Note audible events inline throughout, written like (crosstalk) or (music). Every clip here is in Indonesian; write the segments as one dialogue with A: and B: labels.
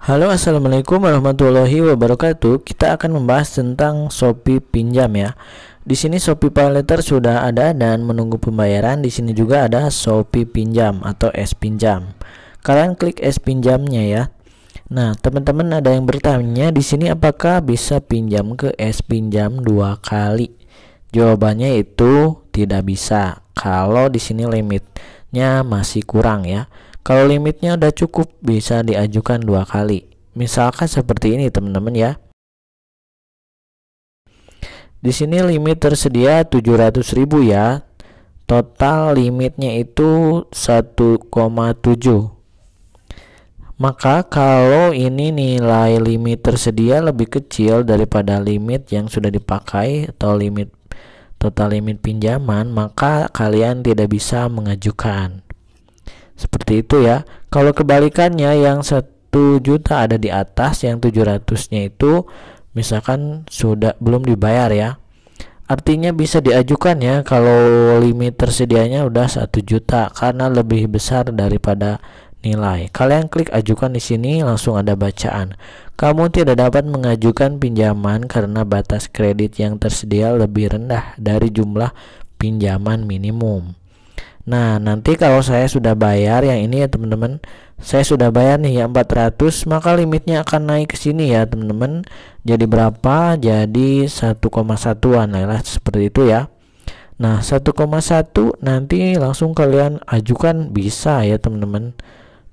A: Halo assalamualaikum warahmatullahi wabarakatuh kita akan membahas tentang Shopee pinjam ya di sini Shopee Paylater sudah ada dan menunggu pembayaran di sini juga ada Shopee pinjam atau S pinjam kalian klik S pinjamnya ya Nah, teman-teman ada yang bertanya di sini apakah bisa pinjam ke S pinjam dua kali? Jawabannya itu tidak bisa kalau di sini limitnya masih kurang ya. Kalau limitnya udah cukup, bisa diajukan dua kali. Misalkan seperti ini teman-teman ya. Di sini limit tersedia 700.000 ya. Total limitnya itu 1,7. Maka kalau ini nilai limit tersedia lebih kecil daripada limit yang sudah dipakai atau limit total limit pinjaman, maka kalian tidak bisa mengajukan. Seperti itu ya. Kalau kebalikannya yang 1 juta ada di atas, yang 700-nya itu misalkan sudah belum dibayar ya. Artinya bisa diajukan ya kalau limit tersedianya udah 1 juta karena lebih besar daripada nilai. Kalian klik ajukan di sini langsung ada bacaan. Kamu tidak dapat mengajukan pinjaman karena batas kredit yang tersedia lebih rendah dari jumlah pinjaman minimum. Nah, nanti kalau saya sudah bayar yang ini ya teman-teman, saya sudah bayar nih ya 400, maka limitnya akan naik ke sini ya teman-teman. Jadi berapa? Jadi 1,1-an lah seperti itu ya. Nah, 1,1 nanti langsung kalian ajukan bisa ya teman-teman.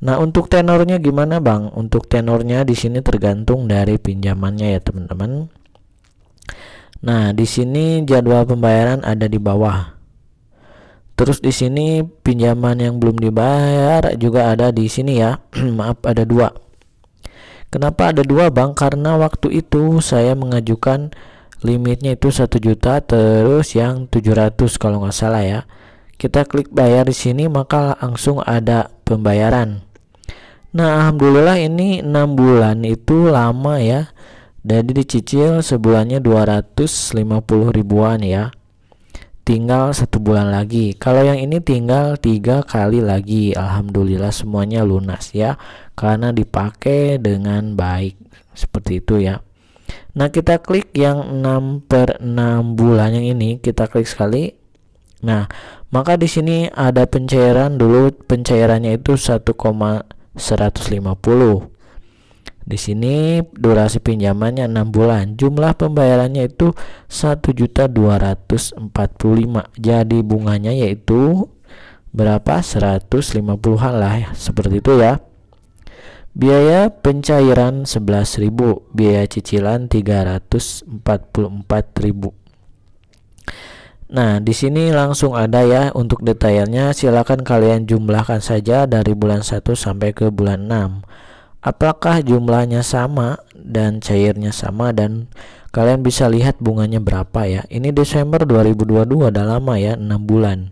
A: Nah, untuk tenornya gimana, Bang? Untuk tenornya di sini tergantung dari pinjamannya ya teman-teman. Nah, di sini jadwal pembayaran ada di bawah. Terus di sini pinjaman yang belum dibayar juga ada di sini ya. (clears throat) Maaf ada dua. Kenapa ada dua bang? Karena waktu itu saya mengajukan limitnya itu satu juta terus yang 700 kalau nggak salah ya. Kita klik bayar di sini maka langsung ada pembayaran. Nah alhamdulillah ini enam bulan itu lama ya. Jadi dicicil sebulannya 250 ribuan ya tinggal satu bulan lagi. Kalau yang ini tinggal tiga kali lagi. Alhamdulillah semuanya lunas ya, karena dipakai dengan baik seperti itu ya. Nah kita klik yang 6 per 6 bulan yang ini kita klik sekali. Nah maka di sini ada pencairan dulu pencairannya itu 1,150 di sini durasi pinjamannya 6 bulan. Jumlah pembayarannya itu 1.245. Jadi bunganya yaitu berapa? 150-an lah ya. Seperti itu ya. Biaya pencairan 11.000, biaya cicilan 344.000. Nah, di sini langsung ada ya untuk detailnya silakan kalian jumlahkan saja dari bulan 1 sampai ke bulan 6 apakah jumlahnya sama dan cairnya sama dan kalian bisa lihat bunganya berapa ya ini Desember 2022 udah lama ya 6 bulan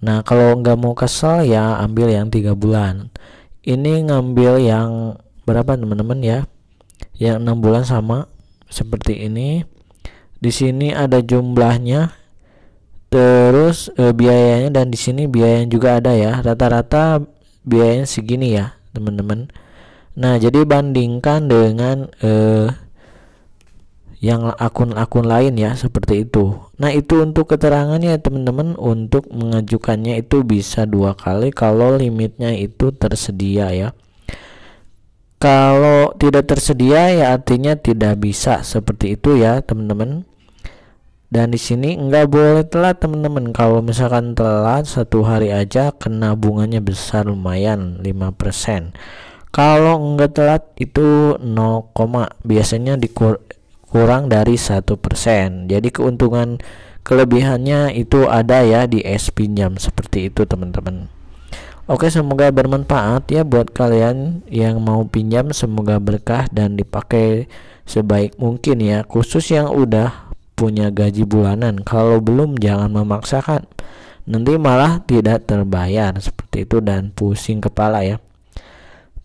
A: nah kalau nggak mau kesel ya ambil yang tiga bulan ini ngambil yang berapa teman-teman ya yang enam bulan sama seperti ini di sini ada jumlahnya terus e, biayanya dan di sini biayanya juga ada ya rata-rata biayanya segini ya teman-teman Nah, jadi bandingkan dengan eh, yang akun-akun lain ya seperti itu. Nah, itu untuk keterangannya teman-teman untuk mengajukannya itu bisa dua kali kalau limitnya itu tersedia ya. Kalau tidak tersedia ya artinya tidak bisa seperti itu ya teman-teman. Dan di sini enggak boleh telat teman-teman. Kalau misalkan telat satu hari aja kena bunganya besar lumayan 5%. Kalau enggak telat itu 0, biasanya dikurang dari satu persen. Jadi keuntungan kelebihannya itu ada ya di es pinjam seperti itu teman-teman. Oke semoga bermanfaat ya buat kalian yang mau pinjam semoga berkah dan dipakai sebaik mungkin ya khusus yang udah punya gaji bulanan kalau belum jangan memaksakan nanti malah tidak terbayar seperti itu dan pusing kepala ya